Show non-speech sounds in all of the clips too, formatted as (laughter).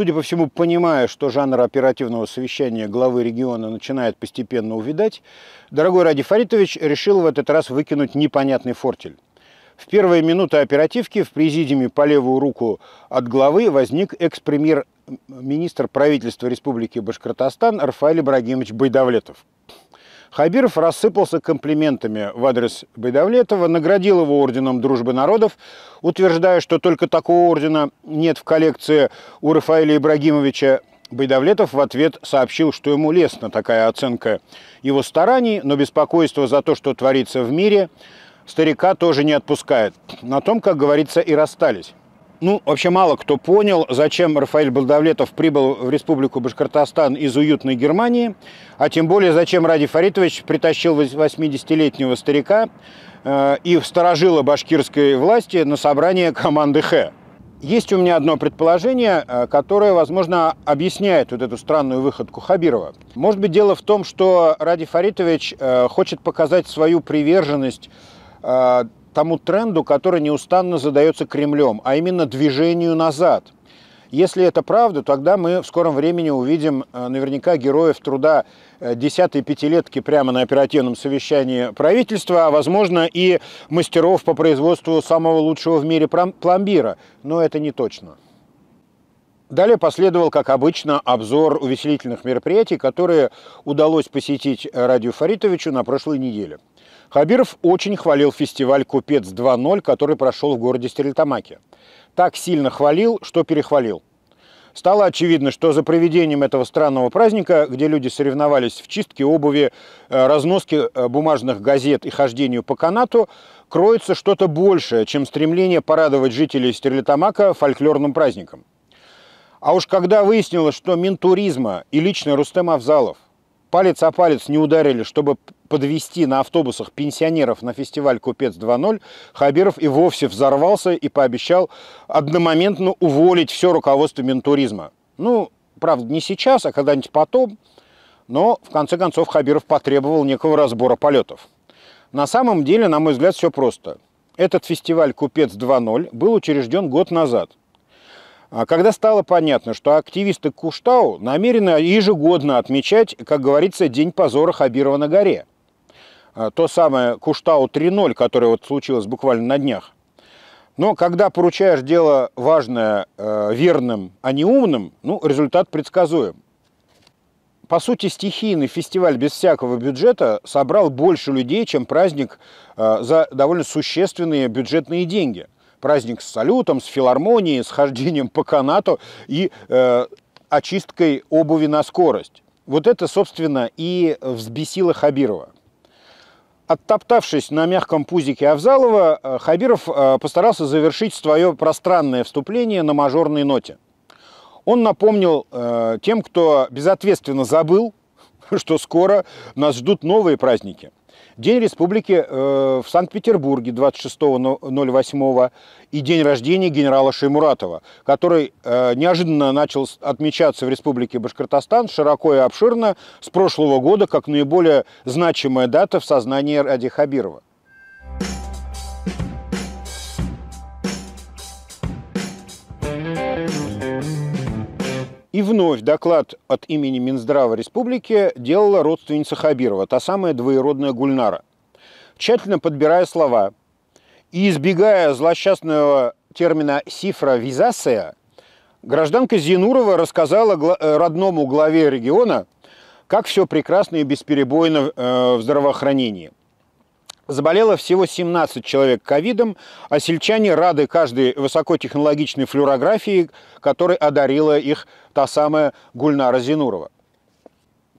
Судя по всему, понимая, что жанр оперативного совещания главы региона начинает постепенно увидать, дорогой Ради Фаритович решил в этот раз выкинуть непонятный фортель. В первые минуты оперативки в президиуме по левую руку от главы возник экс-премьер-министр правительства Республики Башкортостан Рафаэль Ибрагимович Байдавлетов. Хабиров рассыпался комплиментами в адрес Байдавлетова, наградил его орденом Дружбы народов, утверждая, что только такого ордена нет в коллекции у Рафаэля Ибрагимовича. Байдавлетов в ответ сообщил, что ему лестна такая оценка его стараний, но беспокойство за то, что творится в мире, старика тоже не отпускает. На том, как говорится, и расстались. Ну, вообще мало кто понял, зачем Рафаэль Балдавлетов прибыл в Республику Башкортостан из уютной Германии, а тем более зачем Ради Фаритович притащил 80-летнего старика э, и всторожило башкирской власти на собрание команды «Х». Есть у меня одно предположение, э, которое, возможно, объясняет вот эту странную выходку Хабирова. Может быть, дело в том, что Ради Фаритович э, хочет показать свою приверженность э, тому тренду, который неустанно задается Кремлем, а именно движению назад. Если это правда, тогда мы в скором времени увидим э, наверняка героев труда э, десятой пятилетки прямо на оперативном совещании правительства, а возможно и мастеров по производству самого лучшего в мире пломбира. Но это не точно. Далее последовал, как обычно, обзор увеселительных мероприятий, которые удалось посетить э, Радию Фаритовичу на прошлой неделе – Хабиров очень хвалил фестиваль «Купец 2.0», который прошел в городе Стерлитамаке. Так сильно хвалил, что перехвалил. Стало очевидно, что за проведением этого странного праздника, где люди соревновались в чистке обуви, э, разноске э, бумажных газет и хождению по канату, кроется что-то большее, чем стремление порадовать жителей Стерлитамака фольклорным праздником. А уж когда выяснилось, что Минтуризма и лично Рустем Авзалов – палец о палец не ударили, чтобы подвести на автобусах пенсионеров на фестиваль «Купец 2.0», Хабиров и вовсе взорвался и пообещал одномоментно уволить все руководство Минтуризма. Ну, правда, не сейчас, а когда-нибудь потом, но в конце концов Хабиров потребовал некого разбора полетов. На самом деле, на мой взгляд, все просто. Этот фестиваль «Купец 2.0» был учрежден год назад. А когда стало понятно, что активисты Куштау намерены ежегодно отмечать, как говорится, День позора Хабирова на горе, а, то самое Куштау 3.0, которое вот случилось буквально на днях, но когда поручаешь дело важное э, верным, а не умным, ну, результат предсказуем. По сути, стихийный фестиваль без всякого бюджета собрал больше людей, чем праздник э, за довольно существенные бюджетные деньги – праздник с салютом, с филармонией, с хождением по канату и э, очисткой обуви на скорость. Вот это, собственно, и взбесило Хабирова. Оттоптавшись на мягком пузике Авзалова, э, Хабиров э, постарался завершить свое пространное вступление на мажорной ноте. Он напомнил э, тем, кто безответственно забыл, (laughs) что скоро нас ждут новые праздники – День республики э, в Санкт-Петербурге 26.08 и день рождения генерала Шеймуратова, который э, неожиданно начал отмечаться в республике Башкортостан широко и обширно с прошлого года как наиболее значимая дата в сознании Ради Хабирова. И вновь доклад от имени Минздрава Республики делала родственница Хабирова, та самая двоеродная Гульнара. Тщательно подбирая слова и избегая злосчастного термина «сифра гражданка Зинурова рассказала э, родному главе региона, как все прекрасно и бесперебойно э, в здравоохранении – Заболело всего 17 человек ковидом, а сельчане рады каждой высокотехнологичной флюорографии, которой одарила их та самая Гульнара Зинурова.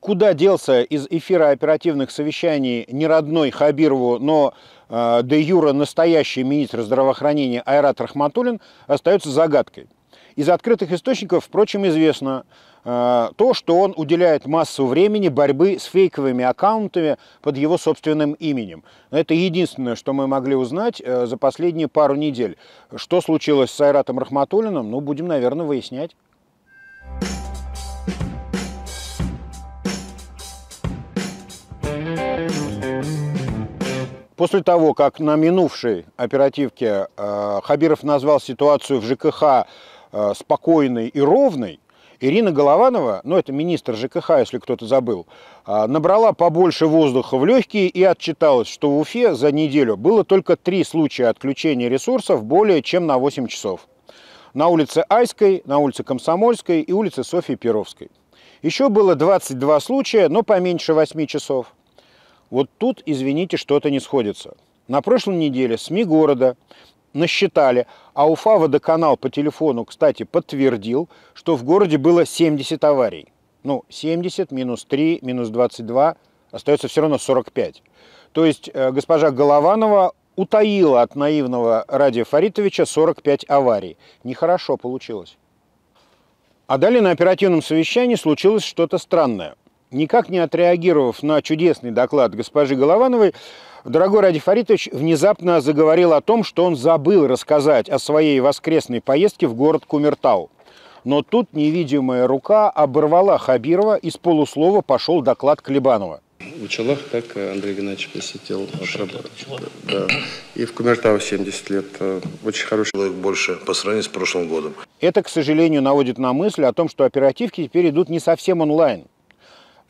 Куда делся из эфира оперативных совещаний не родной Хабирову, но э, де юра настоящий министр здравоохранения Айрат Рахматуллин, остается загадкой. Из открытых источников, впрочем, известно э, то, что он уделяет массу времени борьбы с фейковыми аккаунтами под его собственным именем. Это единственное, что мы могли узнать э, за последние пару недель. Что случилось с Айратом Рахматуллиным, ну, будем, наверное, выяснять. После того, как на минувшей оперативке э, Хабиров назвал ситуацию в ЖКХ Э, спокойной и ровной, Ирина Голованова, ну это министр ЖКХ, если кто-то забыл, э, набрала побольше воздуха в легкие и отчиталась, что в Уфе за неделю было только три случая отключения ресурсов более чем на 8 часов. На улице Айской, на улице Комсомольской и улице Софьи Перовской. Еще было 22 случая, но поменьше 8 часов. Вот тут, извините, что-то не сходится. На прошлой неделе СМИ города насчитали, а Уфа водоканал по телефону, кстати, подтвердил, что в городе было 70 аварий. Ну, 70 минус 3 минус 22 остается все равно 45. То есть э, госпожа Голованова утаила от наивного Радия Фаритовича 45 аварий. Нехорошо получилось. А далее на оперативном совещании случилось что-то странное. Никак не отреагировав на чудесный доклад госпожи Головановой, дорогой Ради Фаритович внезапно заговорил о том, что он забыл рассказать о своей воскресной поездке в город Кумертау. Но тут невидимая рука оборвала Хабирова, и с полуслова пошел доклад Клебанова. В Учалах так Андрей Геннадьевич посетил отработку. Да. И в Кумертау 70 лет. Э, очень хороший. Человек больше по сравнению с прошлым годом. Это, к сожалению, наводит на мысль о том, что оперативки теперь идут не совсем онлайн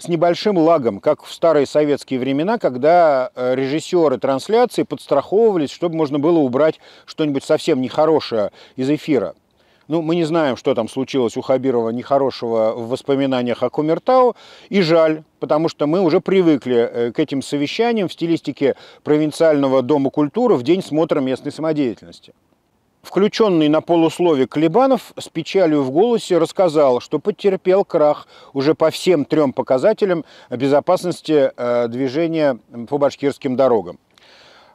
с небольшим лагом, как в старые советские времена, когда э, режиссеры трансляции подстраховывались, чтобы можно было убрать что-нибудь совсем нехорошее из эфира. Ну, мы не знаем, что там случилось у Хабирова нехорошего в воспоминаниях о Кумертау. И жаль, потому что мы уже привыкли э, к этим совещаниям в стилистике провинциального дома культуры в день смотра местной самодеятельности. Включенный на полуслове Клебанов с печалью в голосе рассказал, что потерпел крах уже по всем трем показателям безопасности э, движения по башкирским дорогам.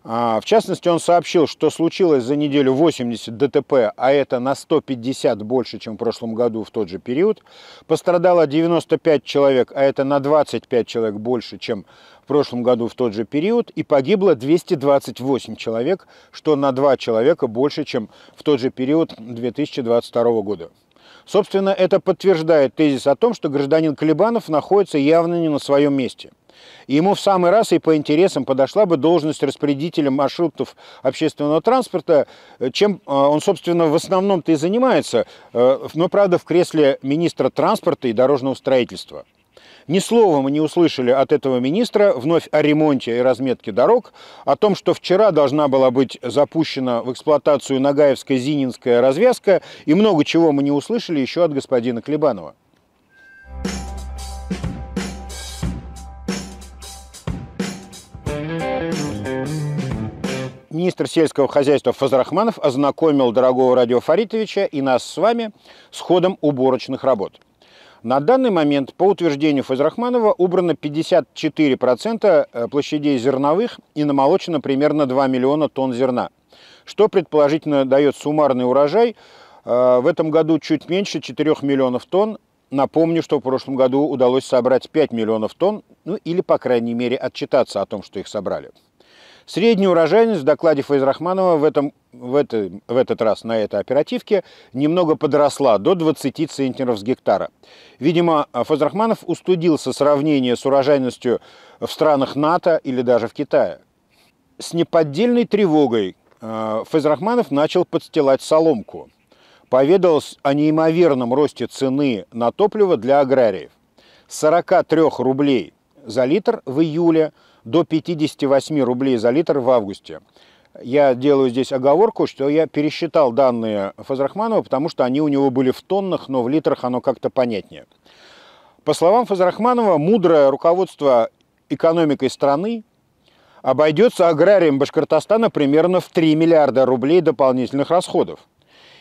А, в частности, он сообщил, что случилось за неделю 80 ДТП, а это на 150 больше, чем в прошлом году в тот же период. Пострадало 95 человек, а это на 25 человек больше, чем в прошлом году в тот же период. И погибло 228 человек, что на 2 человека больше, чем в тот же период 2022 года. Собственно, это подтверждает тезис о том, что гражданин Колебанов находится явно не на своем месте – Ему в самый раз и по интересам подошла бы должность распорядителя маршрутов общественного транспорта, э, чем э, он, собственно, в основном-то и занимается, э, но, правда, в кресле министра транспорта и дорожного строительства. Ни слова мы не услышали от этого министра вновь о ремонте и разметке дорог, о том, что вчера должна была быть запущена в эксплуатацию Нагаевская-Зининская развязка, и много чего мы не услышали еще от господина Клебанова. министр сельского хозяйства Фазрахманов ознакомил дорогого Радио Фаритовича и нас с вами с ходом уборочных работ. На данный момент, по утверждению Фазрахманова, убрано 54% э, площадей зерновых и намолочено примерно 2 миллиона тонн зерна, что предположительно дает суммарный урожай э, в этом году чуть меньше 4 миллионов тонн. Напомню, что в прошлом году удалось собрать 5 миллионов тонн, ну или, по крайней мере, отчитаться о том, что их собрали. Средняя урожайность в докладе Файзрахманова в, этом, в, это, в этот раз на этой оперативке немного подросла до 20 центнеров с гектара. Видимо, Файзрахманов устудился сравнение с урожайностью в странах НАТО или даже в Китае. С неподдельной тревогой э, Файзрахманов начал подстилать соломку. Поведал о неимоверном росте цены на топливо для аграриев. 43 рублей за литр в июле – до 58 рублей за литр в августе. Я делаю здесь оговорку, что я пересчитал данные Фазрахманова, потому что они у него были в тоннах, но в литрах оно как-то понятнее. По словам Фазрахманова, мудрое руководство экономикой страны обойдется аграрием Башкортостана примерно в 3 миллиарда рублей дополнительных расходов.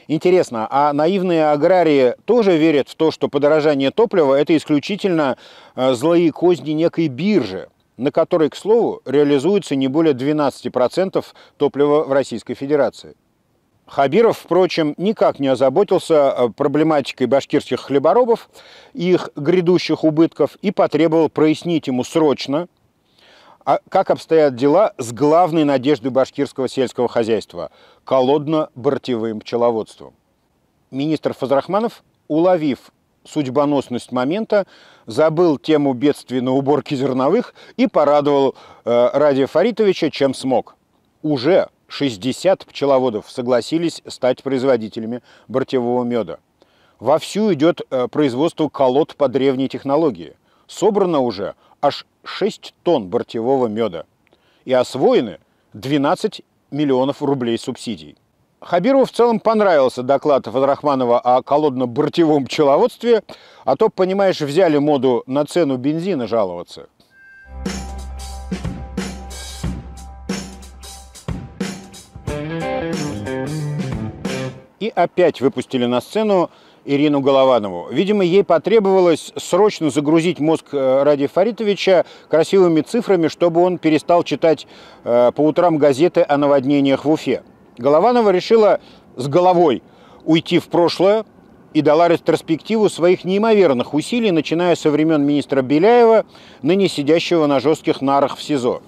Интересно, а наивные аграрии тоже верят в то, что подорожание топлива – это исключительно э, злые козни некой биржи? на которой, к слову, реализуется не более 12% топлива в Российской Федерации. Хабиров, впрочем, никак не озаботился э, проблематикой башкирских хлеборобов, их грядущих убытков и потребовал прояснить ему срочно, а как обстоят дела с главной надеждой башкирского сельского хозяйства – колодно-бортевым пчеловодством. Министр Фазрахманов, уловив судьбоносность момента, забыл тему бедствий на уборке зерновых и порадовал э, Радия Фаритовича чем смог. Уже 60 пчеловодов согласились стать производителями бортевого меда. Вовсю идет э, производство колод по древней технологии. Собрано уже аж 6 тонн бортевого меда и освоены 12 миллионов рублей субсидий. Хабирову в целом понравился доклад Возрахманова о колодно-бортевом пчеловодстве, а то, понимаешь, взяли моду на цену бензина жаловаться. И опять выпустили на сцену Ирину Голованову. Видимо, ей потребовалось срочно загрузить мозг э, Ради Фаритовича красивыми цифрами, чтобы он перестал читать э, по утрам газеты о наводнениях в Уфе. Голованова решила с головой уйти в прошлое и дала ретроспективу своих неимоверных усилий, начиная со времен министра Беляева, ныне сидящего на жестких нарах в СИЗО.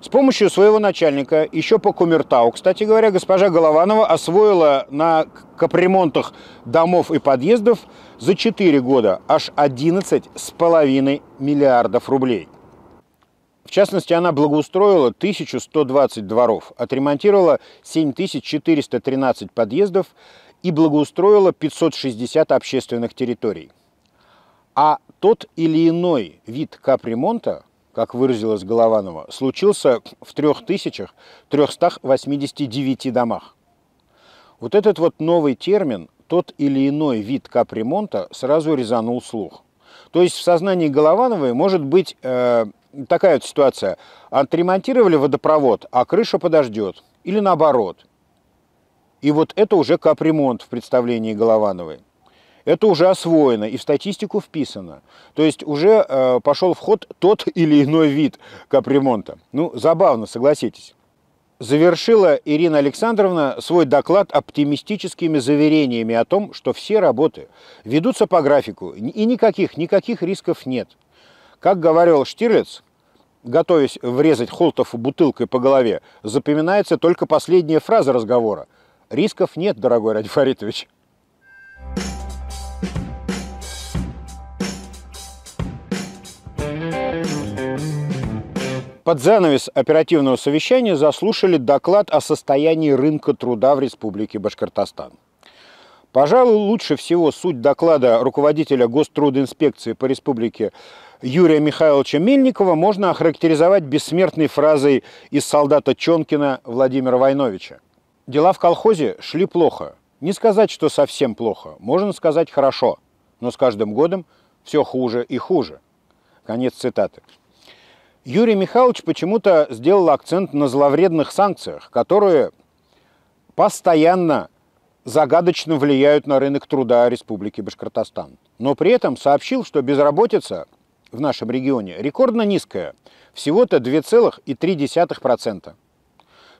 С помощью своего начальника, еще по Кумертау, кстати говоря, госпожа Голованова освоила на капремонтах домов и подъездов за 4 года аж 11,5 миллиардов рублей – в частности, она благоустроила 1120 дворов, отремонтировала 7413 подъездов и благоустроила 560 общественных территорий. А тот или иной вид капремонта, как выразилась Голованова, случился в 3389 домах. Вот этот вот новый термин «тот или иной вид капремонта» сразу резанул слух. То есть в сознании Головановой может быть э, такая вот ситуация. Отремонтировали водопровод, а крыша подождет. Или наоборот. И вот это уже капремонт в представлении Головановой. Это уже освоено и в статистику вписано. То есть уже э, пошел в ход тот (laughs) или иной вид капремонта. Ну, забавно, согласитесь. Завершила Ирина Александровна свой доклад оптимистическими заверениями о том, что все работы ведутся по графику и никаких, никаких рисков нет. Как говорил Штирлиц, готовясь врезать Холтов бутылкой по голове, запоминается только последняя фраза разговора. «Рисков нет, дорогой Ради Фаритович». Под занавес оперативного совещания заслушали доклад о состоянии рынка труда в Республике Башкортостан. Пожалуй, лучше всего суть доклада руководителя Гострудинспекции по Республике Юрия Михайловича Мельникова можно охарактеризовать бессмертной фразой из солдата Чонкина Владимира Войновича. Дела в колхозе шли плохо. Не сказать, что совсем плохо, можно сказать хорошо, но с каждым годом все хуже и хуже. Конец цитаты. Юрий Михайлович почему-то сделал акцент на зловредных санкциях, которые постоянно загадочно влияют на рынок труда Республики Башкортостан. Но при этом сообщил, что безработица в нашем регионе рекордно низкая, всего-то 2,3%,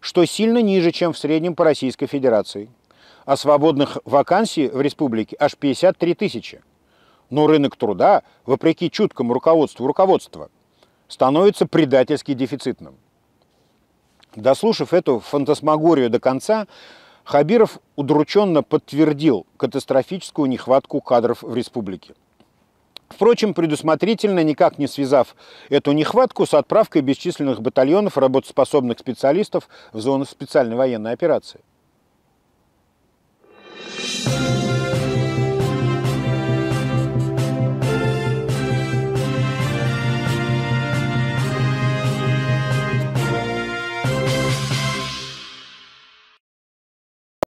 что сильно ниже, чем в среднем по Российской Федерации. А свободных вакансий в республике аж 53 тысячи. Но рынок труда, вопреки чуткому руководству руководства, становится предательски дефицитным. Дослушав эту фантасмагорию до конца, Хабиров удрученно подтвердил катастрофическую нехватку кадров в республике. Впрочем, предусмотрительно, никак не связав эту нехватку с отправкой бесчисленных батальонов работоспособных специалистов в зону специальной военной операции. Thank you.